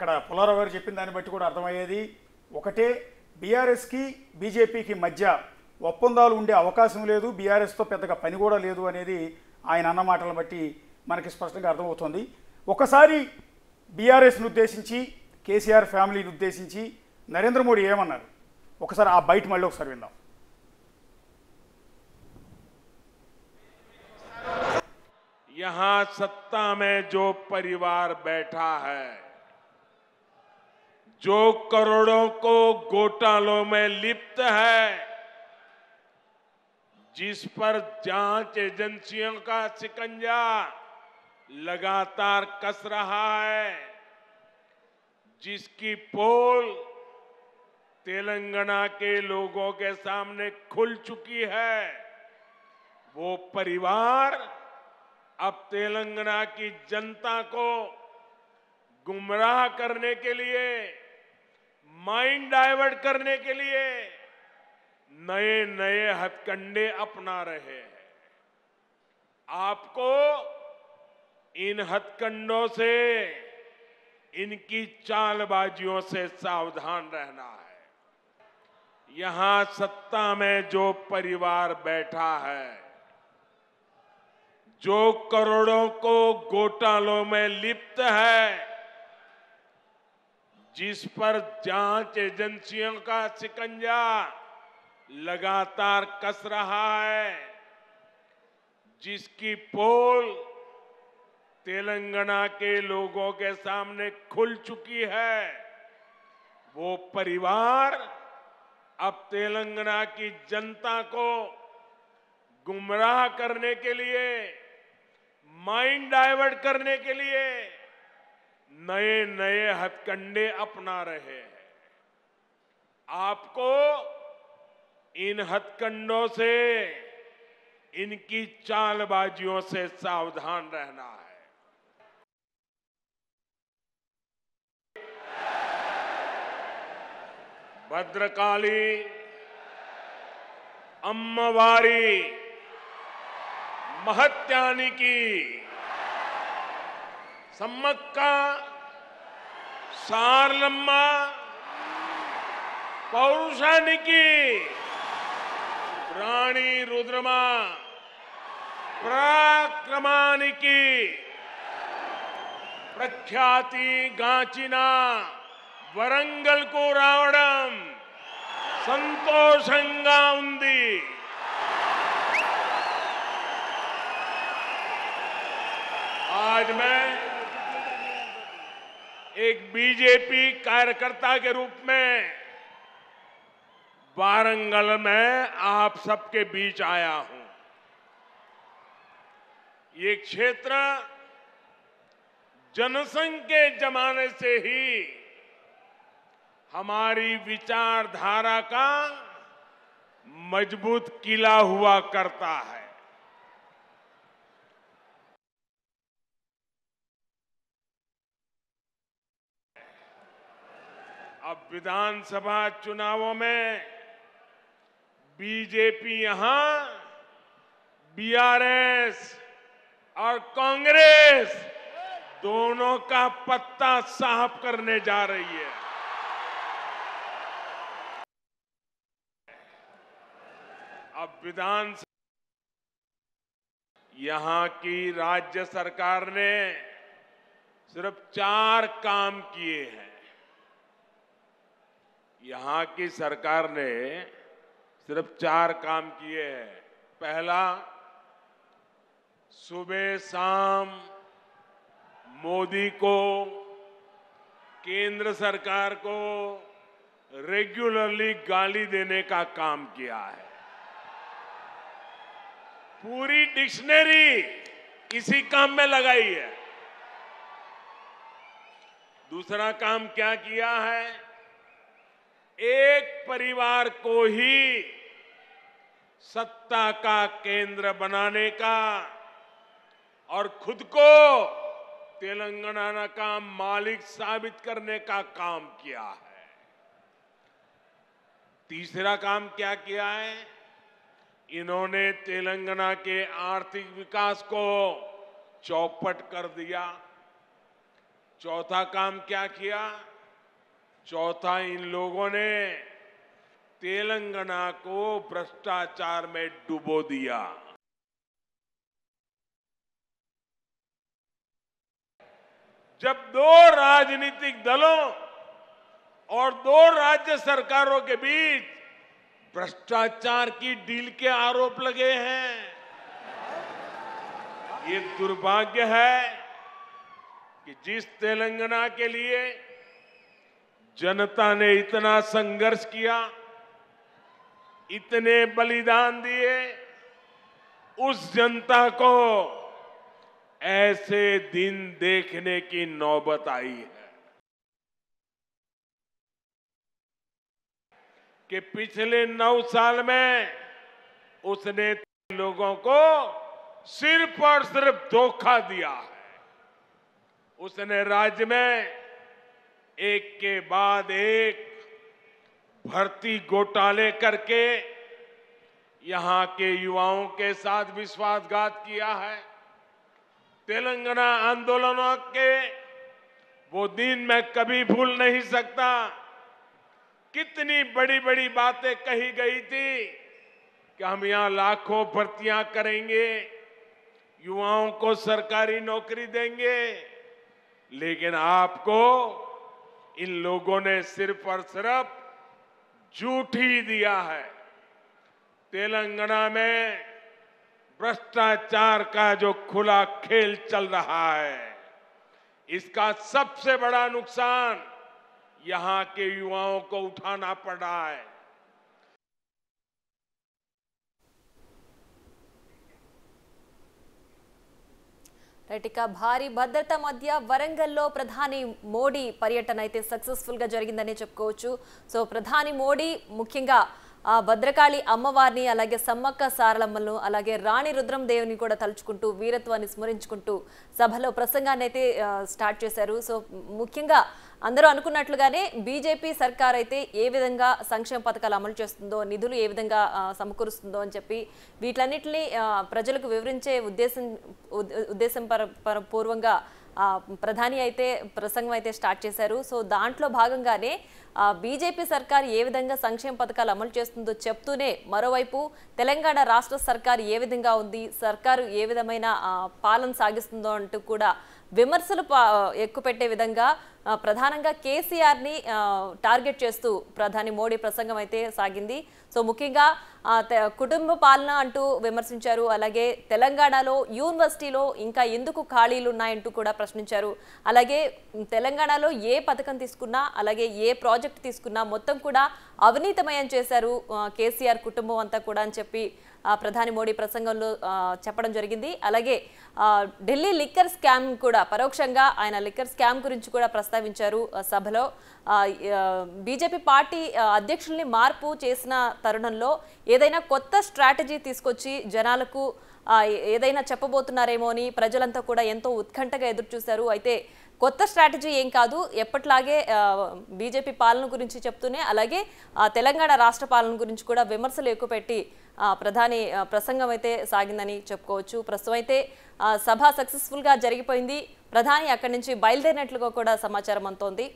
అక్కడ పుల్లారావు గారు చెప్పిన దాన్ని బట్టి కూడా అర్థమయ్యేది ఒకటే బీఆర్ఎస్కి బీజేపీకి మధ్య ఒప్పందాలు ఉండే అవకాశం లేదు బీఆర్ఎస్తో పెద్దగా పని కూడా లేదు అనేది ఆయన అన్న మాటలను బట్టి మనకి స్పష్టంగా అర్థమవుతుంది ఒకసారి బీఆర్ఎస్ను ఉద్దేశించి కేసీఆర్ ఫ్యామిలీని ఉద్దేశించి నరేంద్ర మోడీ ఏమన్నారు ఒకసారి ఆ బయట మళ్ళీ ఒకసారి విందాం यहां सत्ता में जो परिवार बैठा है जो करोड़ों को घोटालों में लिप्त है जिस पर जांच एजेंसियों का सिकंजा लगातार कस रहा है जिसकी पोल तेलंगाना के लोगों के सामने खुल चुकी है वो परिवार अब तेलंगाना की जनता को गुमराह करने के लिए माइंड डाइवर्ट करने के लिए नए नए हथकंडे अपना रहे हैं आपको इन हथकंडों से इनकी चालबाजियों से सावधान रहना है यहां सत्ता में जो परिवार बैठा है जो करोड़ों को घोटालों में लिप्त है जिस पर जांच एजेंसियों का सिकंजा लगातार कस रहा है जिसकी पोल तेलंगाना के लोगों के सामने खुल चुकी है वो परिवार अब तेलंगाना की जनता को गुमराह करने के लिए माइंड डाइवर्ट करने के लिए नए नए हथकंडे अपना रहे हैं आपको इन हथकंडों से इनकी चालबाजियों से सावधान रहना है भद्रकाली अम्मवारी महत्यानी की सम्मक्का सारलम पौरुषा की राणी रुद्रमा पराक्रमा की प्रख्याति गाचीना वरंगल को राव सतोष का आज मैं एक बीजेपी कार्यकर्ता के रूप में वारंगल में आप सबके बीच आया हूं ये क्षेत्र जनसंघ के जमाने से ही हमारी विचारधारा का मजबूत किला हुआ करता है अब विधानसभा चुनावों में बीजेपी यहां बीआरएस और कांग्रेस दोनों का पत्ता साफ करने जा रही है अब विधानसभा यहां की राज्य सरकार ने सिर्फ चार काम किए हैं यहाँ की सरकार ने सिर्फ चार काम किए हैं पहला सुबह शाम मोदी को केंद्र सरकार को रेगुलरली गाली देने का काम किया है पूरी डिक्शनरी इसी काम में लगाई है दूसरा काम क्या किया है एक परिवार को ही सत्ता का केंद्र बनाने का और खुद को तेलंगाना का मालिक साबित करने का काम किया है तीसरा काम क्या किया है इन्होंने तेलंगाना के आर्थिक विकास को चौपट कर दिया चौथा काम क्या किया चौथा इन लोगों ने तेलंगाना को भ्रष्टाचार में डुबो दिया जब दो राजनीतिक दलों और दो राज्य सरकारों के बीच भ्रष्टाचार की डील के आरोप लगे हैं ये दुर्भाग्य है कि जिस तेलंगाना के लिए जनता ने इतना संघर्ष किया इतने बलिदान दिए उस जनता को ऐसे दिन देखने की नौबत आई है कि पिछले नौ साल में उसने लोगों को सिर्फ और सिर्फ धोखा दिया है उसने राज्य में एक के बाद एक भर्ती घोटाले करके यहां के युवाओं के साथ विश्वासघात किया है तेलंगाना आंदोलनों के वो दिन मैं कभी भूल नहीं सकता कितनी बड़ी बड़ी बातें कही गई थी कि हम यहां लाखों भर्तियां करेंगे युवाओं को सरकारी नौकरी देंगे लेकिन आपको इन लोगों ने सिर्फ और सिर्फ झूठ ही दिया है तेलंगाना में भ्रष्टाचार का जो खुला खेल चल रहा है इसका सबसे बड़ा नुकसान यहां के युवाओं को उठाना पड़ रहा है రైట్ ఇక భారీ భద్రత మధ్య వరంగల్లో ప్రధాని మోడీ పర్యటన అయితే సక్సెస్ఫుల్గా జరిగిందనే చెప్పుకోవచ్చు సో ప్రధాని మోడీ ముఖ్యంగా ఆ భద్రకాళి అమ్మవారిని అలాగే సమ్మక్క సారలమ్మలను అలాగే రాణి రుద్రం దేవిని కూడా తలుచుకుంటూ వీరత్వాన్ని స్మరించుకుంటూ సభలో ప్రసంగాన్ని అయితే స్టార్ట్ చేశారు సో ముఖ్యంగా అందరూ అనుకున్నట్లుగానే బీజేపీ సర్కార్ అయితే ఏ విధంగా సంక్షేమ పథకాలు అమలు చేస్తుందో నిధులు ఏ విధంగా సమకూరుస్తుందో అని చెప్పి వీటన్నిటిని ప్రజలకు వివరించే ఉద్దేశం ఉద్దేశం పూర్వంగా ప్రధాని అయితే ప్రసంగం అయితే స్టార్ట్ చేశారు సో దాంట్లో భాగంగానే బీజేపీ సర్కార్ ఏ విధంగా సంక్షేమ పథకాలు అమలు చేస్తుందో చెప్తూనే మరోవైపు తెలంగాణ రాష్ట్ర సర్కార్ ఏ విధంగా ఉంది సర్కారు ఏ విధమైన పాలన సాగిస్తుందో అంటూ కూడా విమర్శలు ఎక్కుపెట్టే విధంగా ప్రధానంగా కేసీఆర్ని టార్గెట్ చేస్తూ ప్రధాని మోడీ ప్రసంగం అయితే సాగింది సో ముఖ్యంగా కుటుంబ పాలన అంటూ విమర్శించారు అలాగే తెలంగాణలో యూనివర్సిటీలో ఇంకా ఎందుకు ఖాళీలు ఉన్నాయంటూ కూడా ప్రశ్నించారు అలాగే తెలంగాణలో ఏ పథకం తీసుకున్నా అలాగే ఏ ప్రాజెక్ట్ తీసుకున్నా మొత్తం కూడా అవినీతమయం చేశారు కేసీఆర్ కుటుంబం అంతా కూడా అని చెప్పి ప్రధాని మోడీ ప్రసంగంలో చెప్పడం జరిగింది అలాగే ఢిల్లీ లిక్కర్ స్కామ్ కూడా పరోక్షంగా ఆయన లిక్కర్ స్కామ్ గురించి కూడా ప్రస్తావించారు సభలో బీజేపీ పార్టీ అధ్యక్షుల్ని మార్పు చేసిన తరుణంలో ఏదైనా కొత్త స్ట్రాటజీ తీసుకొచ్చి జనాలకు ఏదైనా చెప్పబోతున్నారేమో అని ప్రజలంతా కూడా ఎంతో ఉత్కంఠగా ఎదురుచూశారు అయితే కొత్త స్ట్రాటజీ ఏం కాదు ఎప్పట్లాగే బీజేపీ పాలన గురించి చెప్తూనే అలాగే తెలంగాణ రాష్ట్ర పాలన గురించి కూడా విమర్శలు ఎక్కుపెట్టి ప్రధాని ప్రసంగం అయితే సాగిందని చెప్పుకోవచ్చు ప్రస్తుతం అయితే సభ సక్సెస్ఫుల్గా జరిగిపోయింది ప్రధాని అక్కడి నుంచి బయలుదేరినట్లుగా కూడా సమాచారం అంతోంది